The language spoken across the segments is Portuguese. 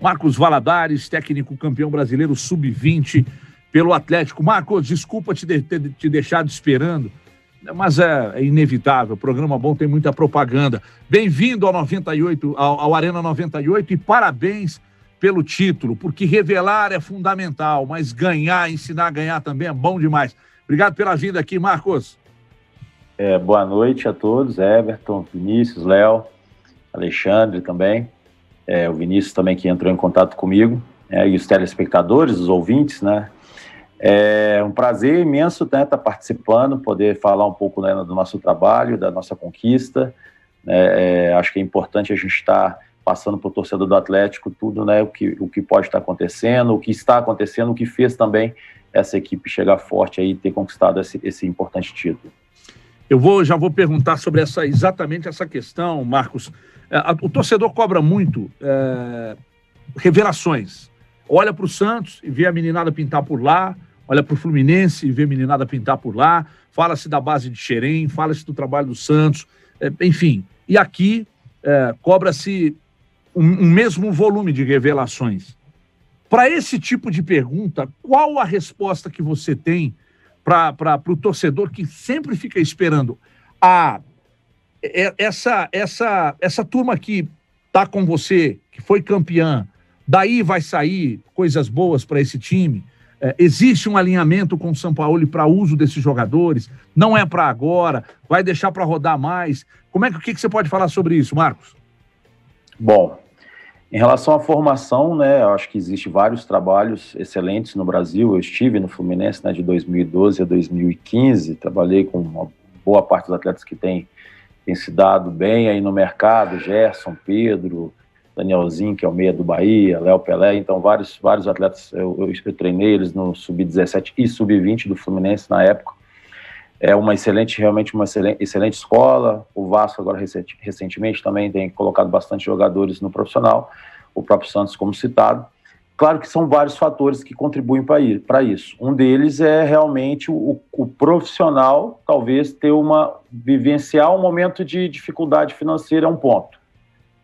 Marcos Valadares, técnico campeão brasileiro sub-20 pelo Atlético. Marcos, desculpa te, de, te, te deixar esperando, mas é, é, inevitável. O programa bom tem muita propaganda. Bem-vindo ao 98, ao, ao Arena 98 e parabéns pelo título, porque revelar é fundamental, mas ganhar, ensinar a ganhar também é bom demais. Obrigado pela vinda aqui, Marcos. É, boa noite a todos, Everton, Vinícius, Léo, Alexandre também é, o Vinícius também que entrou em contato comigo, é, e os telespectadores, os ouvintes, né? É um prazer imenso né, estar tá participando, poder falar um pouco né, do nosso trabalho, da nossa conquista. Né. É, acho que é importante a gente estar tá passando para o torcedor do Atlético tudo né, o, que, o que pode estar tá acontecendo, o que está acontecendo, o que fez também essa equipe chegar forte aí e ter conquistado esse, esse importante título. Eu vou, já vou perguntar sobre essa exatamente essa questão, Marcos, é, o torcedor cobra muito é, revelações. Olha para o Santos e vê a meninada pintar por lá, olha para o Fluminense e vê a meninada pintar por lá, fala-se da base de Xerém, fala-se do trabalho do Santos, é, enfim. E aqui é, cobra-se um, um mesmo volume de revelações. Para esse tipo de pergunta, qual a resposta que você tem para o torcedor que sempre fica esperando? Ah, é, essa, essa, essa turma que tá com você, que foi campeã, daí vai sair coisas boas para esse time. É, existe um alinhamento com o São Paulo para uso desses jogadores, não é para agora, vai deixar para rodar mais. Como é que, o que, que você pode falar sobre isso, Marcos? Bom, em relação à formação, né, eu acho que existe vários trabalhos excelentes no Brasil. Eu estive no Fluminense né, de 2012 a 2015, trabalhei com uma boa parte dos atletas que tem tem se dado bem aí no mercado, Gerson, Pedro, Danielzinho, que é o meia do Bahia, Léo Pelé, então vários, vários atletas, eu, eu, eu treinei eles no sub-17 e sub-20 do Fluminense na época. É uma excelente, realmente uma excelente, excelente escola. O Vasco agora recentemente também tem colocado bastante jogadores no profissional, o próprio Santos como citado. Claro que são vários fatores que contribuem para isso. Um deles é realmente o, o, profissional talvez ter uma vivenciar um momento de dificuldade financeira é um ponto.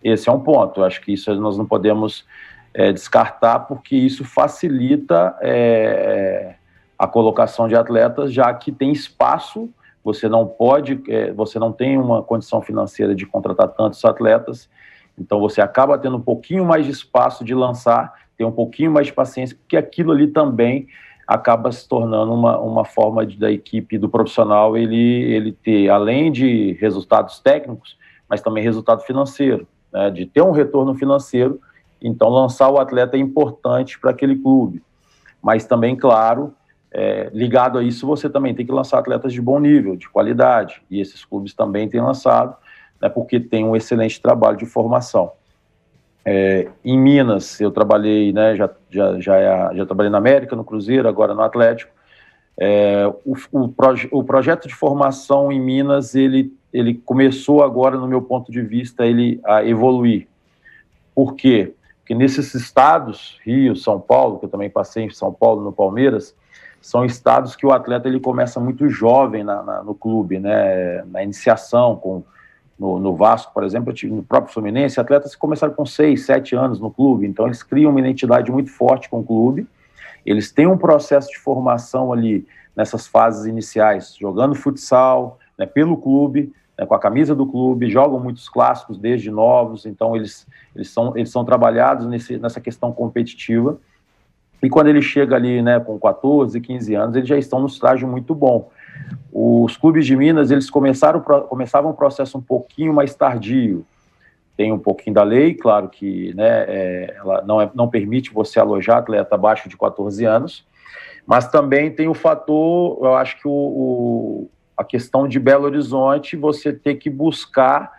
Esse é um ponto. Eu acho que isso nós não podemos é, descartar porque isso facilita é, a colocação de atletas, já que tem espaço. Você não pode, é, você não tem uma condição financeira de contratar tantos atletas. Então você acaba tendo um pouquinho mais de espaço de lançar ter um pouquinho mais de paciência, porque aquilo ali também acaba se tornando uma, uma forma de, da equipe, do profissional, ele, ele ter, além de resultados técnicos, mas também resultado financeiro, né, de ter um retorno financeiro, então lançar o atleta é importante para aquele clube. Mas também, claro, é, ligado a isso, você também tem que lançar atletas de bom nível, de qualidade, e esses clubes também têm lançado, né, porque tem um excelente trabalho de formação. É, em Minas, eu trabalhei, né, já, já, já, é já, trabalhei na América, no Cruzeiro, agora no Atlético. É, o, o, proje, o, projeto de formação em Minas, ele, ele começou agora, no meu ponto de vista, ele a evoluir. Por quê? Porque nesses estados, Rio, São Paulo, que eu também passei em São Paulo, no Palmeiras, são estados que o atleta ele começa muito jovem na, na, no clube, né, na iniciação, com no, no, Vasco, por exemplo, eu tive no próprio Fluminense, atletas que começaram com 6, 7 anos no clube, então eles criam uma identidade muito forte com o clube, eles têm um processo de formação ali nessas fases iniciais, jogando futsal, né, pelo clube, né, com a camisa do clube, jogam muitos clássicos desde novos, então eles, eles, são, eles são trabalhados nesse, nessa questão competitiva. E quando ele chega ali né, com 14, 15 anos, eles já estão num estágio muito bom. Os clubes de Minas, eles começaram, começavam o processo um pouquinho mais tardio. Tem um pouquinho da lei, claro que né, é, ela não, é, não permite você alojar atleta abaixo de 14 anos, mas também tem o fator, eu acho que o, o a questão de Belo Horizonte, você ter que buscar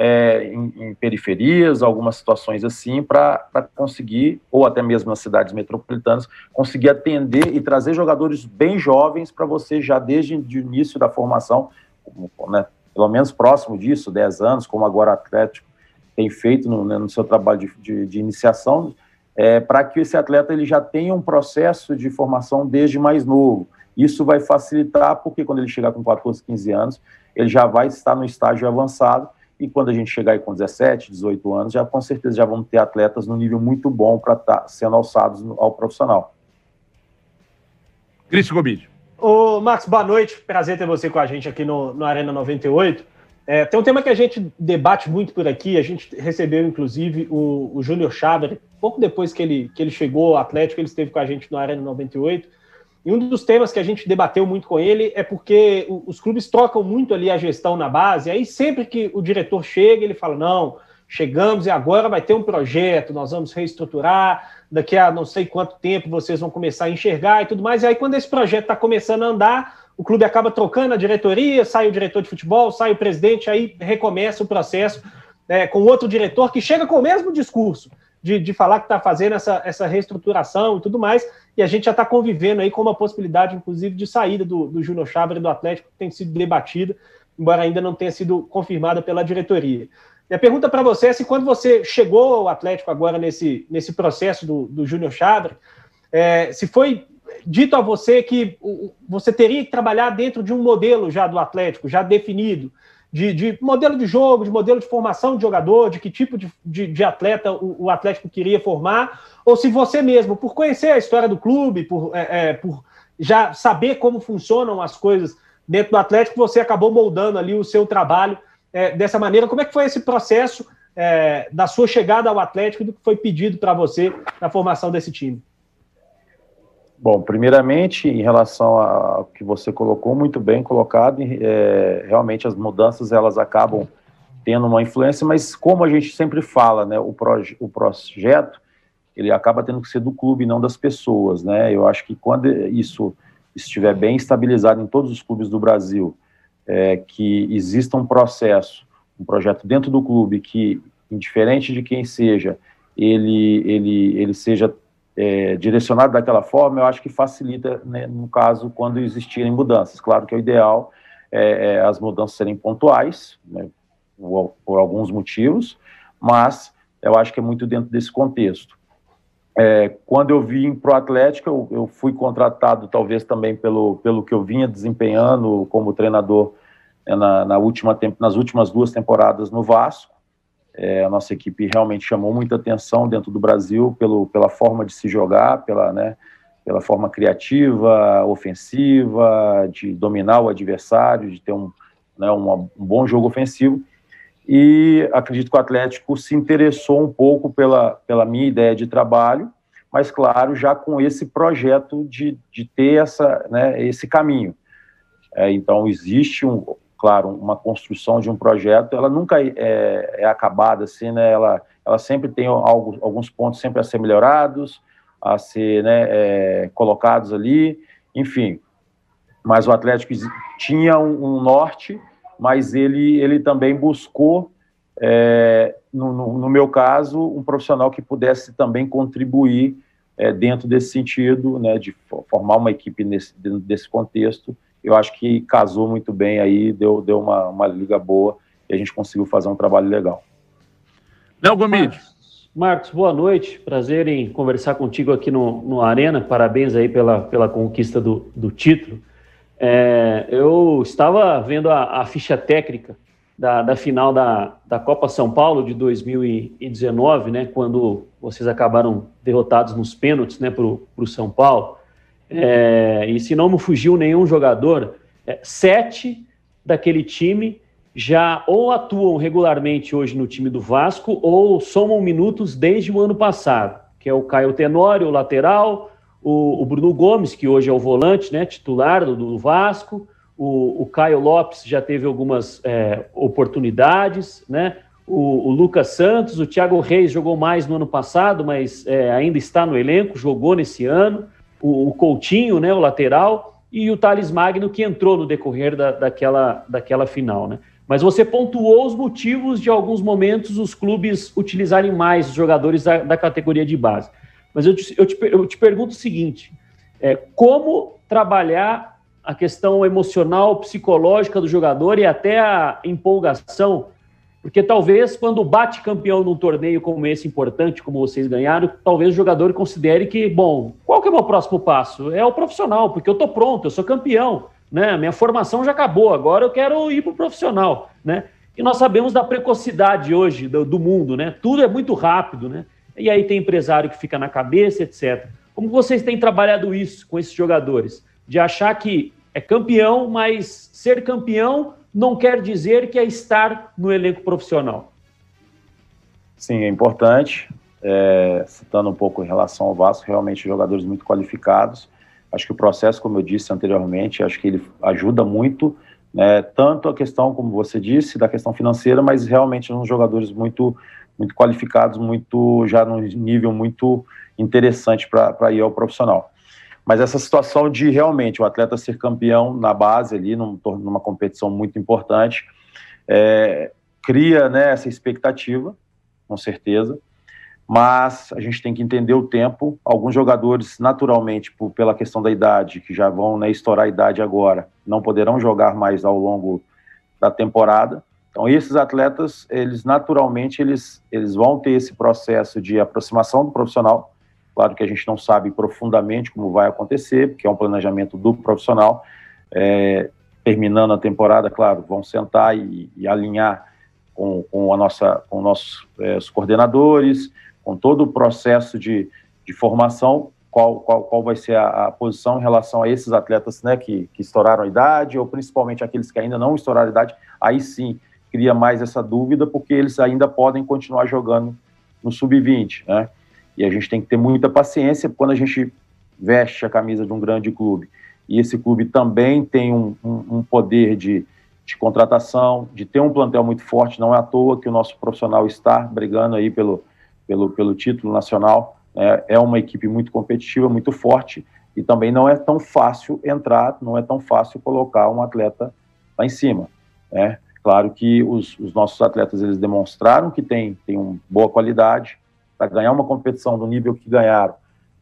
é, em, em, periferias, algumas situações assim, para conseguir, ou até mesmo nas cidades metropolitanas, conseguir atender e trazer jogadores bem jovens para você já desde o início da formação, né, pelo menos próximo disso, 10 anos, como agora o Atlético tem feito no, né, no seu trabalho de, de, de iniciação, é, para que esse atleta ele já tenha um processo de formação desde mais novo. Isso vai facilitar, porque quando ele chegar com 14, 15 anos, ele já vai estar no estágio avançado e quando a gente chegar aí com 17, 18 anos, já com certeza já vamos ter atletas no nível muito bom para estar tá sendo alçados ao profissional. Cris Gomide. Ô, Max, boa noite. Prazer ter você com a gente aqui no, no Arena 98. É, tem um tema que a gente debate muito por aqui. A gente recebeu, inclusive, o, o Júnior Cháver, pouco depois que ele, que ele chegou ao Atlético, ele esteve com a gente no Arena 98. E um dos temas que a gente debateu muito com ele é porque os clubes trocam muito ali a gestão na base, aí sempre que o diretor chega, ele fala: não, chegamos e agora vai ter um projeto, nós vamos reestruturar, daqui a não sei quanto tempo vocês vão começar a enxergar e tudo mais. E aí, quando esse projeto está começando a andar, o clube acaba trocando a diretoria, sai o diretor de futebol, sai o presidente, aí recomeça o processo é, com outro diretor que chega com o mesmo discurso de, de falar que está fazendo essa, essa reestruturação e tudo mais, e a gente já está convivendo aí com uma possibilidade, inclusive, de saída do, do Júnior Chávere do Atlético, que tem sido debatida, embora ainda não tenha sido confirmada pela diretoria. E a pergunta para você é se quando você chegou ao Atlético agora nesse, nesse processo do, do Júnior Chávere, é, se foi dito a você que você teria que trabalhar dentro de um modelo já do Atlético, já definido, de, de, modelo de jogo, de modelo de formação de jogador, de que tipo de, de, de atleta o, o, Atlético queria formar, ou se você mesmo, por conhecer a história do clube, por, é, é por já saber como funcionam as coisas dentro do Atlético, você acabou moldando ali o seu trabalho é, dessa maneira. Como é que foi esse processo é, da sua chegada ao Atlético e do que foi pedido para você na formação desse time? Bom, primeiramente, em relação ao que você colocou, muito bem colocado, é, realmente as mudanças elas acabam tendo uma influência, mas como a gente sempre fala, né, o, proje o projeto ele acaba tendo que ser do clube, não das pessoas, né? Eu acho que quando isso estiver bem estabilizado em todos os clubes do Brasil, é, que exista um processo, um projeto dentro do clube que, indiferente de quem seja, ele ele ele seja é, direcionado daquela forma, eu acho que facilita, né, no caso, quando existirem mudanças. Claro que é o ideal é, é, as mudanças serem pontuais, né, por, por, alguns motivos, mas eu acho que é muito dentro desse contexto. É, quando eu vim para o Atlético, eu, eu, fui contratado talvez também pelo, pelo que eu vinha desempenhando como treinador né, na, na última, nas últimas duas temporadas no Vasco, é, a nossa equipe realmente chamou muita atenção dentro do Brasil pelo, pela forma de se jogar, pela, né, pela forma criativa, ofensiva, de dominar o adversário, de ter um, né, uma, um bom jogo ofensivo. E acredito que o Atlético se interessou um pouco pela, pela minha ideia de trabalho, mas, claro, já com esse projeto de, de ter essa, né, esse caminho. É, então, existe um, claro, uma construção de um projeto, ela nunca é, é, é acabada assim, né? Ela, ela sempre tem alguns, alguns pontos sempre a ser melhorados, a ser né, é, colocados ali, enfim. Mas o Atlético tinha um, um norte, mas ele, ele também buscou, é, no, no, no, meu caso, um profissional que pudesse também contribuir é, dentro desse sentido, né, de formar uma equipe nesse, dentro desse contexto, eu acho que casou muito bem aí, deu, deu uma, uma liga boa e a gente conseguiu fazer um trabalho legal. Léo Gomes. Marcos, boa noite. Prazer em conversar contigo aqui no, no Arena. Parabéns aí pela, pela conquista do, do título. É, eu estava vendo a, a ficha técnica da, da, final da, da Copa São Paulo de 2019, né, quando vocês acabaram derrotados nos pênaltis né, para o São Paulo é, e se não me fugiu nenhum jogador, é, sete daquele time já ou atuam regularmente hoje no time do Vasco ou somam minutos desde o ano passado, que é o Caio Tenório, o lateral, o, o Bruno Gomes, que hoje é o volante, né, titular do, do Vasco, o, o, Caio Lopes já teve algumas é, oportunidades, né, o, o, Lucas Santos, o Thiago Reis jogou mais no ano passado, mas é, ainda está no elenco, jogou nesse ano, o, o Coutinho, né, o lateral, e o Thales Magno, que entrou no decorrer da, daquela, daquela final. Né? Mas você pontuou os motivos de alguns momentos os clubes utilizarem mais os jogadores da, da categoria de base. Mas eu te, eu te, eu te pergunto o seguinte: é, como trabalhar a questão emocional, psicológica do jogador e até a empolgação porque talvez quando bate campeão num torneio como esse importante, como vocês ganharam, talvez o jogador considere que, bom, qual que é o meu próximo passo? É o profissional, porque eu estou pronto, eu sou campeão, né? Minha formação já acabou, agora eu quero ir para o profissional, né? E nós sabemos da precocidade hoje do, do, mundo, né? Tudo é muito rápido, né? E aí tem empresário que fica na cabeça, etc. Como vocês têm trabalhado isso com esses jogadores? De achar que é campeão, mas ser campeão não quer dizer que é estar no elenco profissional. Sim, é importante. É, citando um pouco em relação ao Vasco, realmente jogadores muito qualificados. Acho que o processo, como eu disse anteriormente, acho que ele ajuda muito, né, tanto a questão, como você disse, da questão financeira, mas realmente são jogadores muito, muito qualificados, muito já num nível muito interessante para ir ao profissional. Mas essa situação de realmente o atleta ser campeão na base ali, num, numa competição muito importante, é, cria né, essa expectativa, com certeza. Mas a gente tem que entender o tempo. Alguns jogadores, naturalmente, por, pela questão da idade, que já vão né, estourar a idade agora, não poderão jogar mais ao longo da temporada. Então, esses atletas, eles naturalmente, eles, eles vão ter esse processo de aproximação do profissional, Claro que a gente não sabe profundamente como vai acontecer, porque é um planejamento do profissional. É, terminando a temporada, claro, vão sentar e, e alinhar com, com, a nossa, com nossos é, os coordenadores, com todo o processo de, de formação, qual, qual, qual vai ser a, a, posição em relação a esses atletas né, que, que estouraram a idade, ou principalmente aqueles que ainda não estouraram a idade, aí sim cria mais essa dúvida, porque eles ainda podem continuar jogando no sub-20, né? E a gente tem que ter muita paciência quando a gente veste a camisa de um grande clube. E esse clube também tem um, um, um poder de, de contratação, de ter um plantel muito forte. Não é à toa que o nosso profissional está brigando aí pelo, pelo, pelo título nacional. Né? É uma equipe muito competitiva, muito forte, e também não é tão fácil entrar, não é tão fácil colocar um atleta lá em cima. Né? Claro que os, os nossos atletas eles demonstraram que tem, tem uma boa qualidade, para ganhar uma competição do nível que ganharam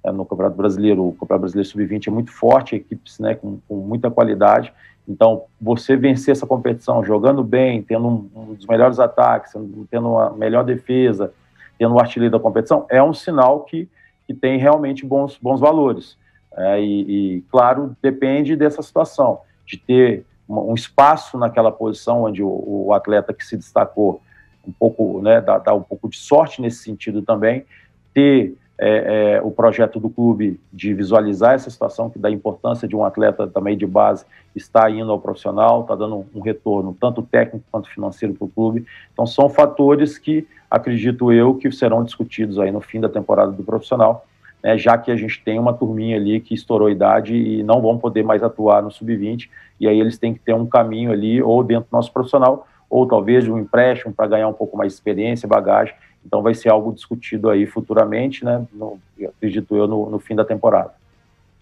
é, no Campeonato Brasileiro, o Campeonato Brasileiro Sub-20 é muito forte, equipes né, com, com, muita qualidade. Então, você vencer essa competição jogando bem, tendo um, um dos melhores ataques, tendo uma melhor defesa, tendo o um artilheiro da competição, é um sinal que, que tem realmente bons, bons valores. É, e, e, claro, depende dessa situação, de ter um espaço naquela posição onde o, o atleta que se destacou um pouco, né, dar, dar um pouco de sorte nesse sentido também, ter é, é, o projeto do clube de visualizar essa situação, que da importância de um atleta também de base estar indo ao profissional, está dando um, retorno tanto técnico quanto financeiro para o clube. Então, são fatores que, acredito eu, que serão discutidos aí no fim da temporada do profissional, né, já que a gente tem uma turminha ali que estourou idade e não vão poder mais atuar no sub-20, e aí eles têm que ter um caminho ali, ou dentro do nosso profissional, ou talvez um empréstimo para ganhar um pouco mais de experiência, bagagem. Então vai ser algo discutido aí futuramente, né? No, acredito eu, no, no fim da temporada.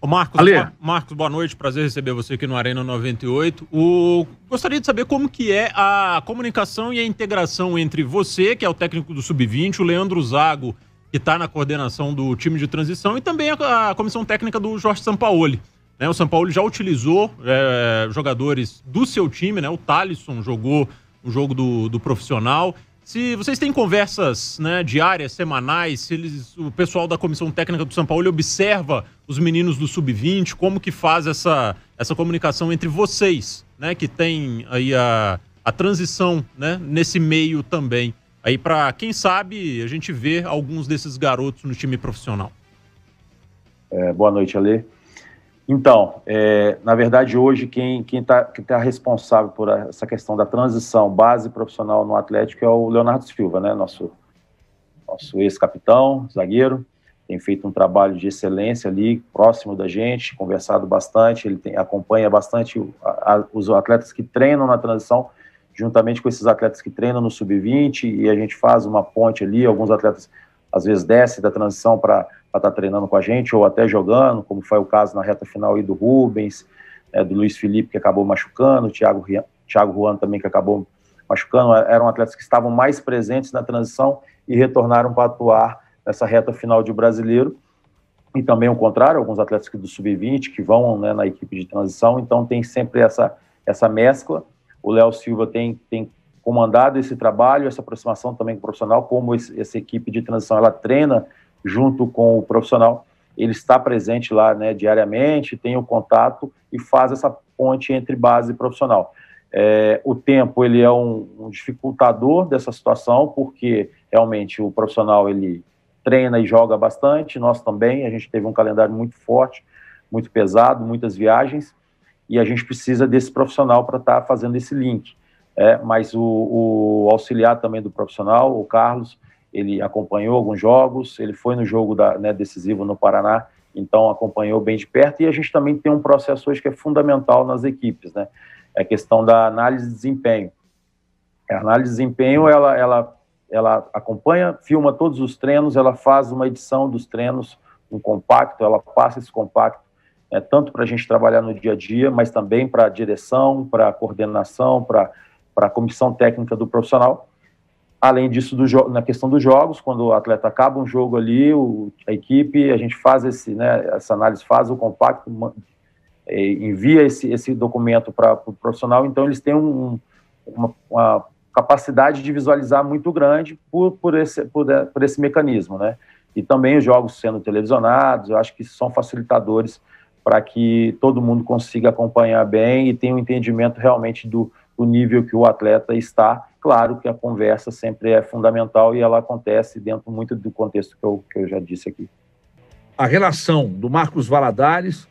Ô Marcos, boa, Marcos, boa noite, prazer receber você aqui no Arena 98. O, gostaria de saber como que é a comunicação e a integração entre você, que é o técnico do Sub-20, o Leandro Zago, que está na coordenação do time de transição, e também a, a comissão técnica do Jorge Sampaoli. Né? O Sampaoli já utilizou é, jogadores do seu time, né? O Talisson jogou um jogo do, do profissional. Se vocês têm conversas né, diárias, semanais, se eles, o pessoal da comissão técnica do São Paulo observa os meninos do sub-20, como que faz essa, essa comunicação entre vocês, né, que tem aí a, a transição né, nesse meio também, aí para quem sabe a gente ver alguns desses garotos no time profissional. É, boa noite, Ale. Então, é, na verdade, hoje quem está quem tá, quem tá responsável por essa questão da transição base profissional no Atlético é o Leonardo Silva, né? Nosso, nosso ex-capitão, zagueiro. Tem feito um trabalho de excelência ali, próximo da gente, conversado bastante. Ele tem, acompanha bastante a, a, os atletas que treinam na transição, juntamente com esses atletas que treinam no sub-20, e a gente faz uma ponte ali. Alguns atletas às vezes desce da transição para estar tá treinando com a gente ou até jogando, como foi o caso na reta final aí do Rubens, né, do Luiz Felipe que acabou machucando, o Thiago, Thiago Juan também que acabou machucando, é, eram atletas que estavam mais presentes na transição e retornaram para atuar nessa reta final de brasileiro. E também o contrário, alguns atletas do sub-20 que vão né, na equipe de transição, então tem sempre essa, essa mescla. O Léo Silva tem, tem comandado esse trabalho, essa aproximação também com o profissional, como esse, essa equipe de transição ela treina junto com o profissional, ele está presente lá né, diariamente, tem o contato e faz essa ponte entre base e profissional. É, o tempo ele é um, um, dificultador dessa situação, porque realmente o profissional ele treina e joga bastante, nós também, a gente teve um calendário muito forte, muito pesado, muitas viagens, e a gente precisa desse profissional para estar tá fazendo esse link é, mas o, o, auxiliar também do profissional, o Carlos, ele acompanhou alguns jogos, ele foi no jogo da, né, decisivo no Paraná, então acompanhou bem de perto, e a gente também tem um processo hoje que é fundamental nas equipes, né? É a questão da análise de desempenho. A análise de desempenho, ela, ela, ela acompanha, filma todos os treinos, ela faz uma edição dos treinos, um compacto, ela passa esse compacto é tanto para a gente trabalhar no dia a dia, mas também para a direção, para a coordenação, para para a comissão técnica do profissional. Além disso, do, na questão dos jogos, quando o atleta acaba um jogo ali, o, a equipe, a gente faz esse, né, essa análise, faz o compacto, é, envia esse, esse documento para o pro profissional, então eles têm um, uma, uma, capacidade de visualizar muito grande por, por, esse, por, é, por esse mecanismo, né? E também os jogos sendo televisionados, eu acho que são facilitadores para que todo mundo consiga acompanhar bem e tenha um entendimento realmente do, do nível que o atleta está. Claro que a conversa sempre é fundamental e ela acontece dentro muito do contexto que eu, que eu já disse aqui. A relação do Marcos Valadares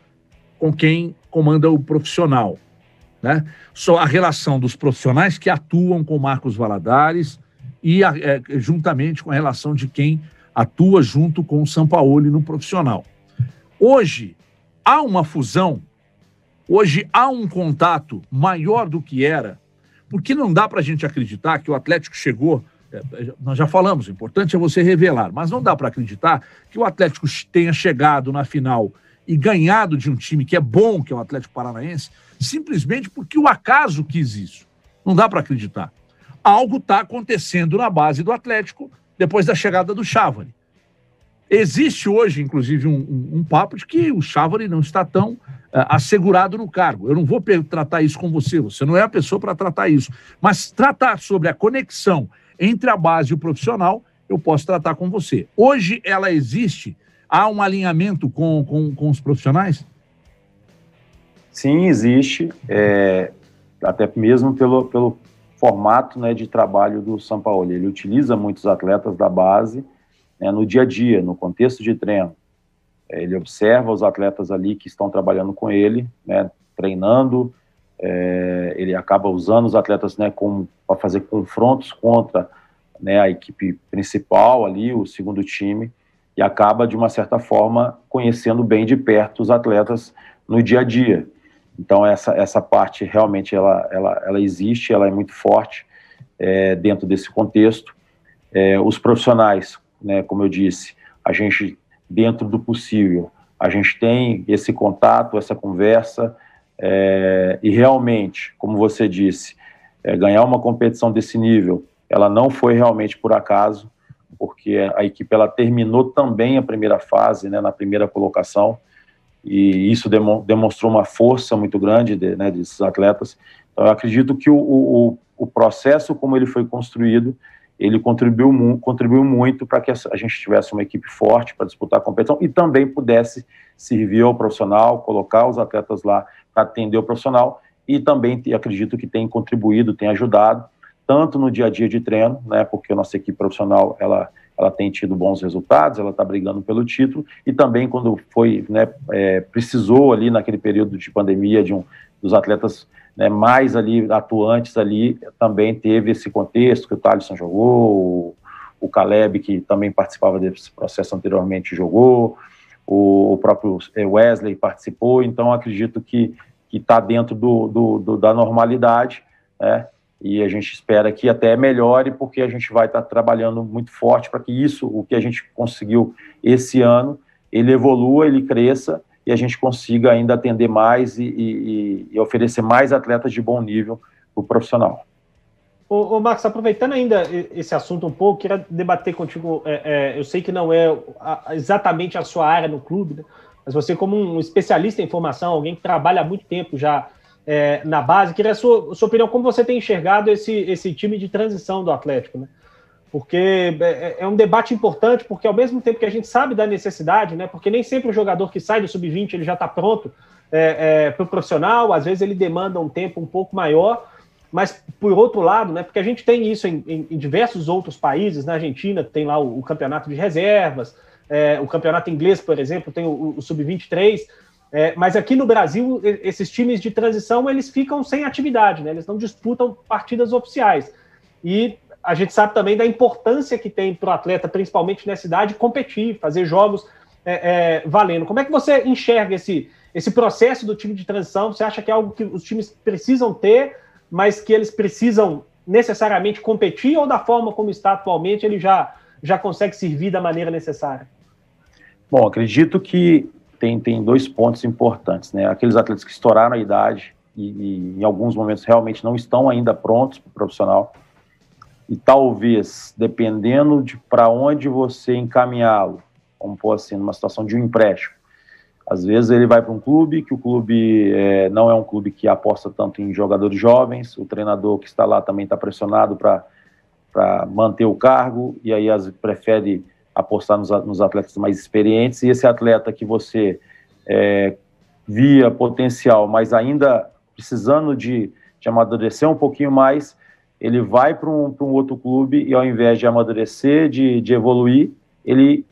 com quem comanda o profissional, né? Só a relação dos profissionais que atuam com Marcos Valadares e a, é, juntamente com a relação de quem atua junto com o Sampaoli no profissional. Hoje, há uma fusão Hoje há um contato maior do que era, porque não dá para a gente acreditar que o Atlético chegou. É, nós já falamos, o importante é você revelar, mas não dá para acreditar que o Atlético tenha chegado na final e ganhado de um time que é bom, que é o Atlético Paranaense, simplesmente porque o acaso quis isso. Não dá para acreditar. Algo está acontecendo na base do Atlético depois da chegada do Chavani. Existe hoje, inclusive, um, um, um papo de que o Chavani não está tão assegurado no cargo. Eu não vou tratar isso com você, você não é a pessoa para tratar isso. Mas tratar sobre a conexão entre a base e o profissional, eu posso tratar com você. Hoje ela existe? Há um alinhamento com, com, com os profissionais? Sim, existe. É, até mesmo pelo, pelo formato né, de trabalho do São Paulo. Ele utiliza muitos atletas da base né, no dia a dia, no contexto de treino. É, ele observa os atletas ali que estão trabalhando com ele, né, treinando, é, ele acaba usando os atletas né, para fazer confrontos contra né, a equipe principal ali, o segundo time, e acaba, de uma certa forma, conhecendo bem de perto os atletas no dia a dia. Então, essa, essa parte realmente ela, ela, ela existe, ela é muito forte é, dentro desse contexto. É, os profissionais, né, como eu disse, a gente dentro do possível. A gente tem esse contato, essa conversa, é, e realmente, como você disse, é, ganhar uma competição desse nível, ela não foi realmente por acaso, porque a equipe ela terminou também a primeira fase, né, na primeira colocação, e isso demonstrou uma força muito grande de, né, desses atletas. Então, eu acredito que o, o, o processo como ele foi construído, ele contribuiu, contribuiu muito para que a gente tivesse uma equipe forte para disputar a competição e também pudesse servir ao profissional, colocar os atletas lá para atender o profissional e também acredito que tem contribuído, tem ajudado, tanto no dia a dia de treino, né, porque a nossa equipe profissional, ela ela tem tido bons resultados, ela está brigando pelo título, e também quando foi, né, é, precisou ali naquele período de pandemia de um dos atletas né, mais ali atuantes ali, também teve esse contexto que o Thaleson jogou, o, o Caleb, que também participava desse processo anteriormente, jogou, o, o próprio é, Wesley participou, então acredito que está dentro do, do, do, da normalidade, né, e a gente espera que até melhore, porque a gente vai estar tá trabalhando muito forte para que isso, o que a gente conseguiu esse ano, ele evolua, ele cresça e a gente consiga ainda atender mais e, e, e oferecer mais atletas de bom nível para o profissional. Ô, ô, Marcos, aproveitando ainda esse assunto um pouco, queria debater contigo. É, é, eu sei que não é exatamente a sua área no clube, né? mas você, como um especialista em formação, alguém que trabalha há muito tempo já é, na base. Queria a sua, sua opinião, como você tem enxergado esse, esse time de transição do Atlético, né? Porque é, é, é um debate importante, porque ao mesmo tempo que a gente sabe da necessidade, né? Porque nem sempre o jogador que sai do sub-20 ele já está pronto é, é para o profissional, às vezes ele demanda um tempo um pouco maior, mas por outro lado, né, porque a gente tem isso em, em, em diversos outros países, na Argentina tem lá o, o campeonato de reservas, é, o campeonato inglês, por exemplo, tem o, o sub-23, é, mas aqui no Brasil, esses times de transição, eles ficam sem atividade, né? Eles não disputam partidas oficiais. E a gente sabe também da importância que tem para o atleta, principalmente nessa idade, competir, fazer jogos é, é, valendo. Como é que você enxerga esse, esse processo do time de transição? Você acha que é algo que os times precisam ter, mas que eles precisam necessariamente competir ou da forma como está atualmente ele já, já consegue servir da maneira necessária? Bom, acredito que tem, tem dois pontos importantes, né? Aqueles atletas que estouraram a idade e, e em alguns momentos realmente não estão ainda prontos para o profissional. E talvez, dependendo de para onde você encaminhá-lo, como for assim, numa situação de um empréstimo, às vezes ele vai para um clube que o clube é, não é um clube que aposta tanto em jogadores jovens, o treinador que está lá também está pressionado para manter o cargo, e aí as, prefere apostar nos, nos atletas mais experientes, e esse atleta que você é, via potencial, mas ainda precisando de, de amadurecer um pouquinho mais, ele vai para um, um outro clube e ao invés de amadurecer, de, de evoluir, ele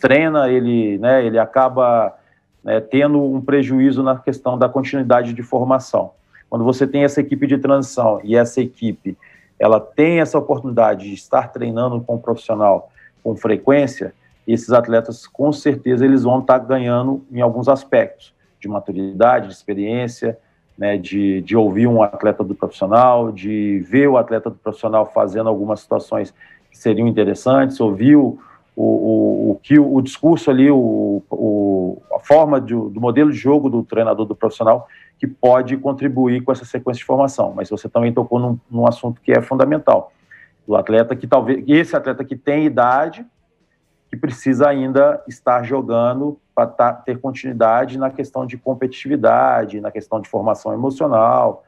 treina, ele, né, ele acaba né, tendo um prejuízo na questão da continuidade de formação. Quando você tem essa equipe de transição e essa equipe, ela tem essa oportunidade de estar treinando com um profissional com frequência, esses atletas com certeza eles vão estar ganhando em alguns aspectos de maturidade, de experiência, né, de, de ouvir um atleta do profissional, de ver o atleta do profissional fazendo algumas situações que seriam interessantes, ouvir o, o, o, que o, discurso ali, o, o a forma de, do modelo de jogo do treinador do profissional que pode contribuir com essa sequência de formação. Mas você também tocou num, num assunto que é fundamental do atleta que talvez esse atleta que tem idade que precisa ainda estar jogando para tá, ter continuidade na questão de competitividade, na questão de formação emocional.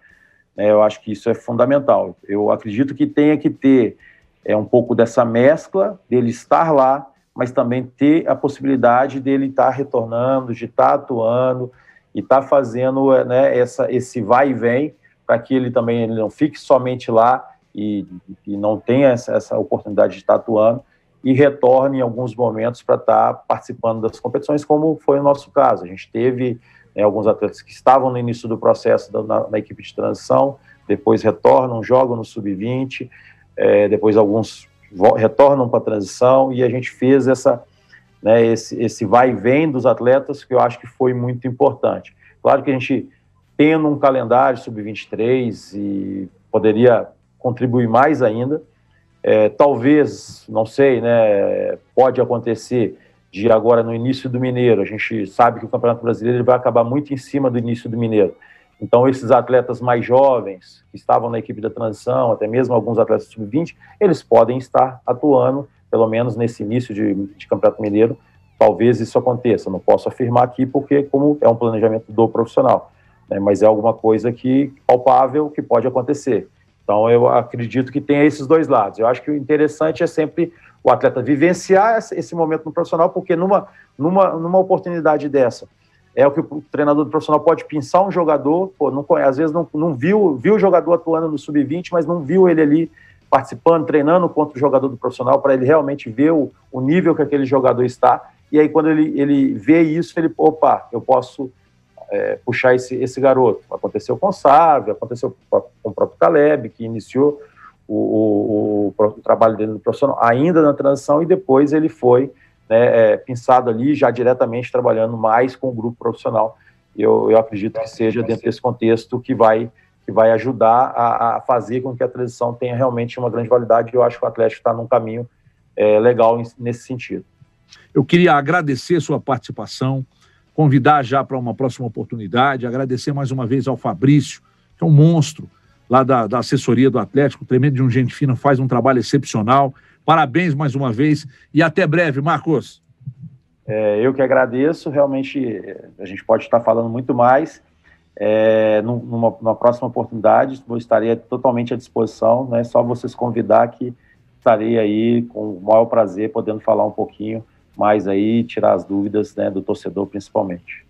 Né? Eu acho que isso é fundamental. Eu acredito que tenha que ter é, um pouco dessa mescla dele estar lá, mas também ter a possibilidade dele estar retornando, de estar atuando e estar tá fazendo é, né, essa, esse vai e vem para que ele também ele não fique somente lá e, e não tenha essa, essa, oportunidade de estar atuando e retorne em alguns momentos para estar participando das competições, como foi o nosso caso. A gente teve né, alguns atletas que estavam no início do processo da, na, na equipe de transição, depois retornam, jogam no sub-20, é, depois alguns retornam para a transição e a gente fez essa, né, esse, esse vai e vem dos atletas que eu acho que foi muito importante. Claro que a gente tendo um calendário sub-23 e poderia contribuir mais ainda. É, talvez, não sei, né, pode acontecer de agora no início do Mineiro. A gente sabe que o Campeonato Brasileiro vai acabar muito em cima do início do Mineiro. Então, esses atletas mais jovens, que estavam na equipe da transição, até mesmo alguns atletas sub-20, eles podem estar atuando, pelo menos nesse início de, de, Campeonato Mineiro. Talvez isso aconteça, não posso afirmar aqui, porque como é um planejamento do profissional, né, mas é alguma coisa que palpável que pode acontecer. Então, eu acredito que tem esses dois lados. Eu acho que o interessante é sempre o atleta vivenciar esse momento no profissional, porque numa, numa, numa oportunidade dessa, é o que o treinador do profissional pode pinçar um jogador, pô, não, às vezes não, não viu, viu o jogador atuando no sub-20, mas não viu ele ali participando, treinando contra o jogador do profissional, para ele realmente ver o, o nível que aquele jogador está. E aí, quando ele, ele vê isso, ele, opa, eu posso é, puxar esse, esse garoto. Aconteceu com o Sávio, aconteceu com o próprio Caleb, que iniciou o, o, o trabalho dele no profissional, ainda na transição, e depois ele foi né, é, pensado ali, já diretamente trabalhando mais com o grupo profissional. Eu, eu acredito que seja dentro desse contexto que vai, que vai ajudar a, a fazer com que a transição tenha realmente uma grande validade. Eu acho que o Atlético está num caminho é, legal nesse sentido. Eu queria agradecer sua participação convidar já para uma próxima oportunidade, agradecer mais uma vez ao Fabrício, que é um monstro lá da, da assessoria do Atlético, tremendo de um gente fina, faz um trabalho excepcional. Parabéns mais uma vez e até breve, Marcos. É, eu que agradeço, realmente eh, a gente pode estar falando muito mais. É, numa, numa, próxima oportunidade, eu estarei totalmente à disposição, não é só vocês convidar que estarei aí com o maior prazer podendo falar um pouquinho mais aí tirar as dúvidas né, do torcedor principalmente.